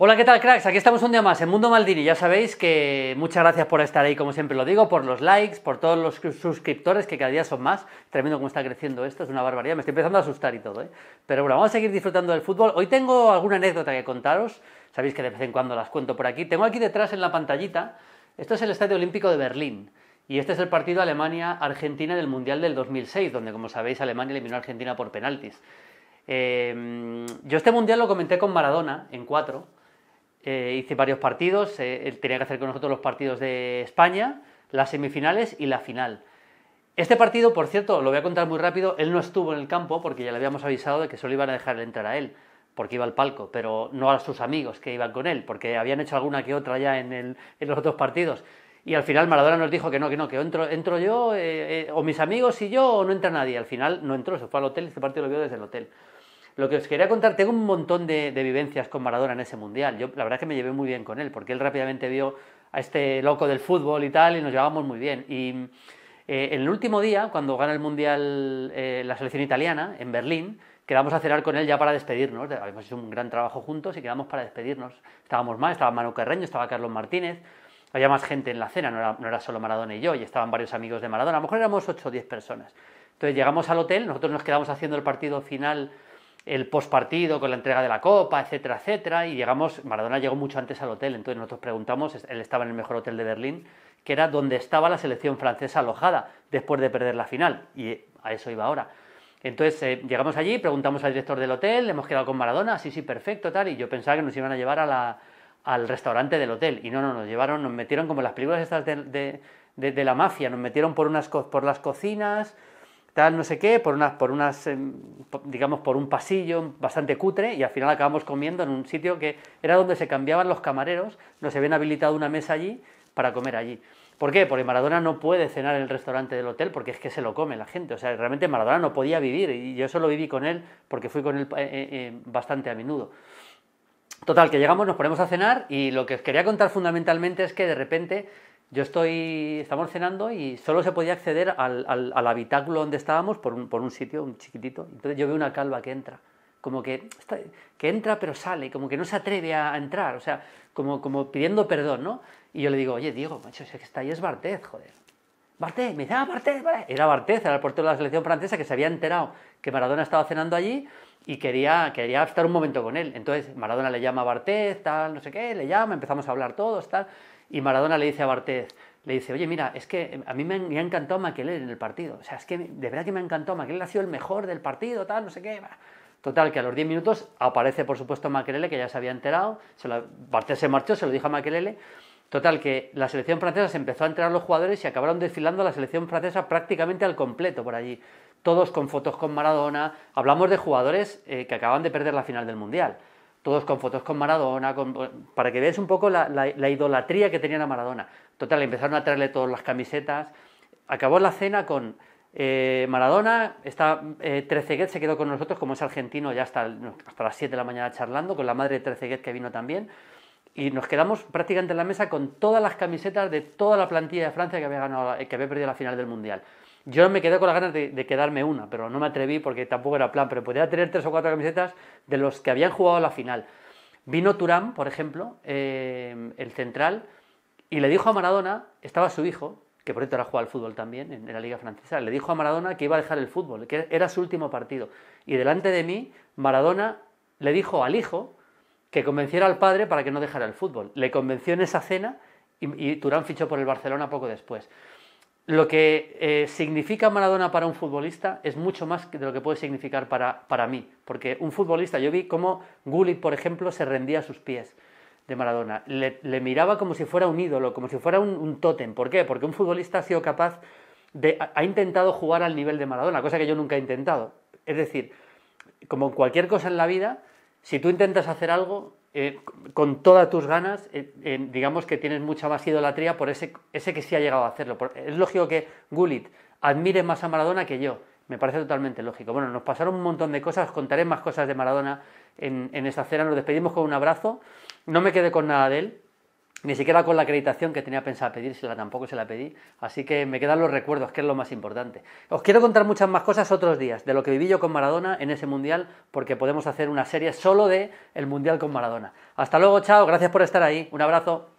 Hola, ¿qué tal, cracks? Aquí estamos un día más en Mundo Maldini. Ya sabéis que muchas gracias por estar ahí, como siempre lo digo, por los likes, por todos los suscriptores, que cada día son más. Tremendo cómo está creciendo esto, es una barbaridad. Me estoy empezando a asustar y todo, ¿eh? Pero bueno, vamos a seguir disfrutando del fútbol. Hoy tengo alguna anécdota que contaros. Sabéis que de vez en cuando las cuento por aquí. Tengo aquí detrás en la pantallita, esto es el Estadio Olímpico de Berlín. Y este es el partido Alemania-Argentina del Mundial del 2006, donde, como sabéis, Alemania eliminó a Argentina por penaltis. Eh, yo este Mundial lo comenté con Maradona en 4 eh, hice varios partidos, eh, él tenía que hacer con nosotros los partidos de España, las semifinales y la final. Este partido, por cierto, lo voy a contar muy rápido, él no estuvo en el campo porque ya le habíamos avisado de que solo iban a dejar entrar a él, porque iba al palco, pero no a sus amigos que iban con él, porque habían hecho alguna que otra ya en, los otros partidos. Y al final Maradona nos dijo que no, que no, que entro, entro yo, eh, o mis amigos y yo, o no entra nadie. Al final no entró, se fue al hotel, y este partido lo vio desde el hotel. Lo que os quería contar, tengo un montón de, vivencias con Maradona en ese mundial. Yo, la verdad es que me llevé muy bien con él, porque él rápidamente vio a este loco del fútbol y tal, y nos llevábamos muy bien. Y eh, en el último día, cuando gana el mundial eh, la selección italiana en Berlín, quedamos a cenar con él ya para despedirnos. Habíamos hecho un gran trabajo juntos y quedamos para despedirnos. Estábamos más, estaba Manu Carreño, estaba Carlos Martínez, había más gente en la cena, no era, no era solo Maradona y yo, y estaban varios amigos de Maradona. A lo mejor éramos 8 o 10 personas. Entonces llegamos al hotel, nosotros nos quedamos haciendo el partido final el postpartido con la entrega de la copa, etcétera, etcétera. Y llegamos, Maradona llegó mucho antes al hotel, entonces nosotros preguntamos, él estaba en el mejor hotel de Berlín, que era donde estaba la selección francesa alojada después de perder la final. Y a eso iba ahora. Entonces eh, llegamos allí, preguntamos al director del hotel, hemos quedado con Maradona, sí, sí, perfecto, tal. Y yo pensaba que nos iban a llevar al restaurante del hotel. Y no, no, nos llevaron, nos metieron como las películas estas de, de, la mafia, nos metieron por, unas, por las cocinas tal, no sé qué, por unas, por unas, em, digamos, por un pasillo bastante cutre y al final acabamos comiendo en un sitio que era donde se cambiaban los camareros, nos habían habilitado una mesa allí para comer allí. ¿Por qué? Porque Maradona no puede cenar en el restaurante del hotel porque es que se lo come la gente. O sea, realmente Maradona no podía vivir y yo solo viví con él porque fui con él eh, eh, eh, bastante a menudo. Total, que llegamos, nos ponemos a cenar y lo que os quería contar fundamentalmente es que de repente yo estoy, estamos cenando y solo se podía acceder al, al, habitáculo donde estábamos por un, por un, sitio, un chiquitito. Entonces yo veo una calva que entra, como que, que entra pero sale, como que no se atreve a entrar, o sea, como, como pidiendo perdón, ¿no? Y yo le digo, oye, Diego, macho, es que está ahí es Bartez, joder. Barthez, me dice, ah, Barthez, vale. Era Bartez, era el portero de la selección francesa que se había enterado que Maradona estaba cenando allí y quería, quería estar un momento con él. Entonces Maradona le llama a Barthez, tal, no sé qué, le llama, empezamos a hablar todos, tal. Y Maradona le dice a Bartés, le dice, oye, mira, es que eh, a mí me, ha encantado en el partido. O sea, es que de verdad que me ha encantado. ha sido el mejor del partido, tal, no sé qué. Total, que a los 10 minutos aparece, por supuesto, Maquelele, que ya se había enterado. Se se marchó, se lo dijo a Maquelele. Total, que la selección francesa se empezó a enterar los jugadores y acabaron desfilando la selección francesa prácticamente al completo por allí. Todos con fotos con Maradona. Hablamos de jugadores eh, que acaban de perder la final del Mundial todos con fotos con Maradona, para que veas un poco la, idolatría que tenía la Maradona. Total, empezaron a traerle todas las camisetas. Acabó la cena con eh, Maradona, está, eh, se quedó con nosotros, como es argentino, ya hasta, las 7 de la mañana charlando, con la madre de Treceguet que vino también. Y nos quedamos prácticamente en la mesa con todas las camisetas de toda la plantilla de Francia que había, ganado, que había perdido la final del Mundial. Yo me quedé con las ganas de, quedarme una, pero no me atreví porque tampoco era plan, pero podía tener tres o cuatro camisetas de los que habían jugado la final. Vino Turán, por ejemplo, eh, el central, y le dijo a Maradona, estaba su hijo, que por cierto ahora juega al fútbol también en, la Liga Francesa, le dijo a Maradona que iba a dejar el fútbol, que era su último partido. Y delante de mí, Maradona le dijo al hijo que convenciera al padre para que no dejara el fútbol. Le convenció en esa cena y Turán fichó por el Barcelona poco después lo que eh, significa Maradona para un futbolista es mucho más de lo que puede significar para, mí. Porque un futbolista, yo vi cómo Gullit, por ejemplo, se rendía a sus pies de Maradona. Le, miraba como si fuera un ídolo, como si fuera un, un tótem. ¿Por qué? Porque un futbolista ha sido capaz de. ha intentado jugar al nivel de Maradona, cosa que yo nunca he intentado. Es decir, como cualquier cosa en la vida, si tú intentas hacer algo, eh, con todas tus ganas, eh, digamos que tienes mucha más idolatría por ese, ese que sí ha llegado a hacerlo. es lógico que Gullit admire más a Maradona que yo. Me parece totalmente lógico. Bueno, nos pasaron un montón de cosas, contaré más cosas de Maradona en, en esta cena. Nos despedimos con un abrazo. No me quedé con nada de él, ni siquiera con la acreditación que tenía pensada pedírsela, tampoco se la pedí, así que me quedan los recuerdos, que es lo más importante. Os quiero contar muchas más cosas otros días de lo que viví yo con Maradona en ese mundial, porque podemos hacer una serie solo de el mundial con Maradona. Hasta luego, chao, gracias por estar ahí, un abrazo.